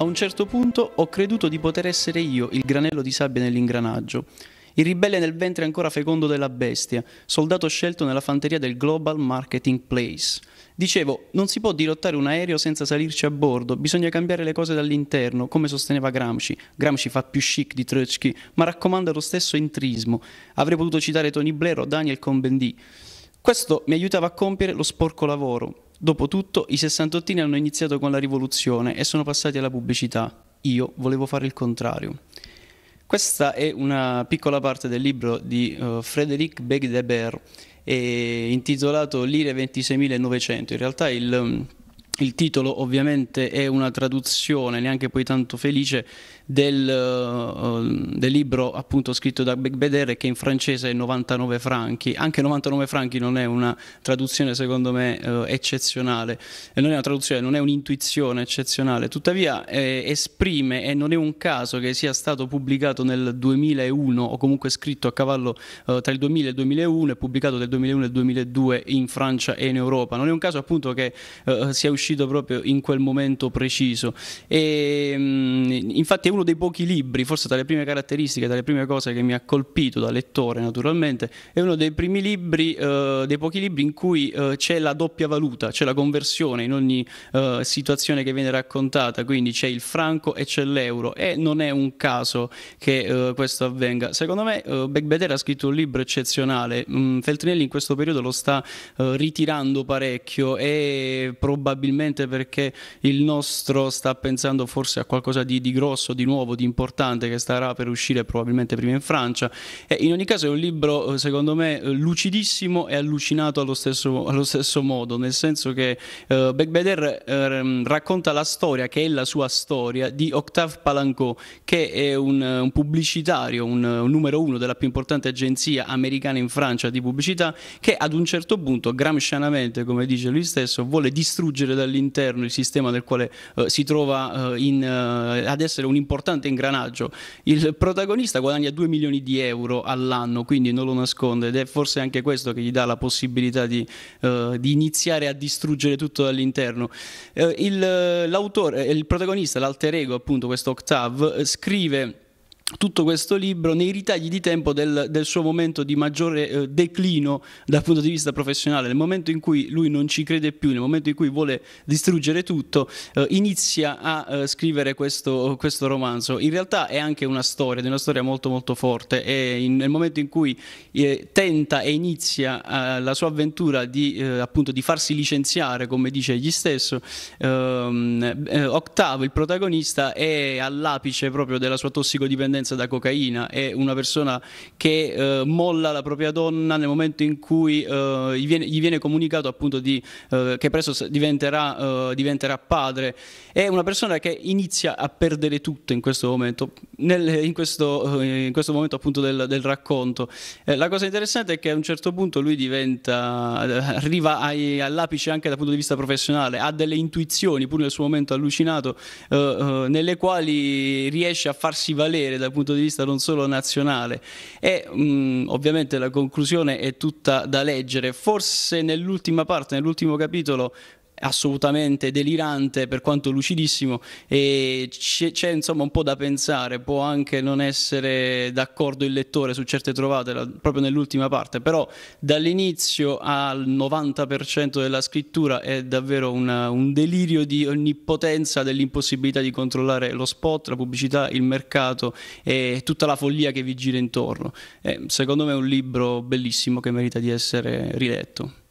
A un certo punto ho creduto di poter essere io il granello di sabbia nell'ingranaggio, il ribelle nel ventre ancora fecondo della bestia, soldato scelto nella fanteria del Global Marketing Place. Dicevo, non si può dirottare un aereo senza salirci a bordo, bisogna cambiare le cose dall'interno, come sosteneva Gramsci. Gramsci fa più chic di Trotsky, ma raccomanda lo stesso entrismo. Avrei potuto citare Tony Blair o Daniel Combendì. Questo mi aiutava a compiere lo sporco lavoro, Dopotutto i sessantottini hanno iniziato con la rivoluzione e sono passati alla pubblicità. Io volevo fare il contrario. Questa è una piccola parte del libro di uh, Frédéric Begdebert eh, intitolato Lire 26.900. In realtà il, mm, il titolo ovviamente è una traduzione, neanche poi tanto felice, del, uh, del libro appunto scritto da Becbedere che in francese è 99 franchi. Anche 99 franchi non è una traduzione secondo me uh, eccezionale, e non è una traduzione, non è un'intuizione eccezionale, tuttavia eh, esprime e non è un caso che sia stato pubblicato nel 2001 o comunque scritto a cavallo uh, tra il 2000 e il 2001 e pubblicato nel 2001 e il 2002 in Francia e in Europa. Non è un caso appunto che sia uscito uscito proprio in quel momento preciso. E, mm, infatti è uno dei pochi libri, forse tra le prime caratteristiche, tra le prime cose che mi ha colpito da lettore naturalmente, è uno dei primi libri, eh, dei pochi libri in cui eh, c'è la doppia valuta, c'è la conversione in ogni eh, situazione che viene raccontata, quindi c'è il franco e c'è l'euro e non è un caso che eh, questo avvenga. Secondo me eh, Begbeder ha scritto un libro eccezionale, mm, Feltrinelli in questo periodo lo sta eh, ritirando parecchio e probabilmente probabilmente perché il nostro sta pensando forse a qualcosa di, di grosso, di nuovo, di importante che starà per uscire probabilmente prima in Francia. E in ogni caso è un libro, eh, secondo me, eh, lucidissimo e allucinato allo stesso, allo stesso modo, nel senso che eh, Becbeder eh, racconta la storia, che è la sua storia, di Octave Palanco, che è un, eh, un pubblicitario, un, un numero uno della più importante agenzia americana in Francia di pubblicità, che ad un certo punto, gramscianamente, come dice lui stesso, vuole distruggere all'interno il sistema del quale eh, si trova eh, in, eh, ad essere un importante ingranaggio. Il protagonista guadagna 2 milioni di euro all'anno, quindi non lo nasconde ed è forse anche questo che gli dà la possibilità di, eh, di iniziare a distruggere tutto dall'interno. Eh, il, eh, l'autore, il protagonista, l'alter ego appunto, questo Octave, scrive tutto questo libro nei ritagli di tempo del, del suo momento di maggiore eh, declino dal punto di vista professionale, nel momento in cui lui non ci crede più, nel momento in cui vuole distruggere tutto, eh, inizia a eh, scrivere questo, questo, romanzo. In realtà è anche una storia, è una storia molto molto forte e in, nel momento in cui eh, tenta e inizia eh, la sua avventura di, eh, appunto, di, farsi licenziare, come dice egli stesso, ehm, Octavo, il protagonista, è all'apice proprio della sua tossicodipendenza dipendenza da cocaina, è una persona che eh, molla la propria donna nel momento in cui eh, gli, viene, gli, viene, comunicato appunto di, eh, che presto diventerà, eh, diventerà, padre, è una persona che inizia a perdere tutto in questo momento, nel, in, questo, eh, in, questo, momento appunto del, del racconto. Eh, la cosa interessante è che a un certo punto lui diventa, arriva ai, all'apice anche dal punto di vista professionale, ha delle intuizioni pur nel suo momento allucinato, nelle quali riesce a farsi valere da dal punto di vista non solo nazionale e mh, mm, ovviamente la conclusione è tutta da leggere. Forse nell'ultima parte, nell'ultimo capitolo assolutamente delirante per quanto lucidissimo e c'è, c'è, insomma un po' da pensare, può anche non essere d'accordo il lettore su certe trovate la, proprio nell'ultima parte, però dall'inizio al 90% della scrittura è davvero una, un delirio di onnipotenza dell'impossibilità di controllare lo spot, la pubblicità, il mercato e tutta la follia che vi gira intorno. Eh, secondo me è un libro bellissimo che merita di essere riletto.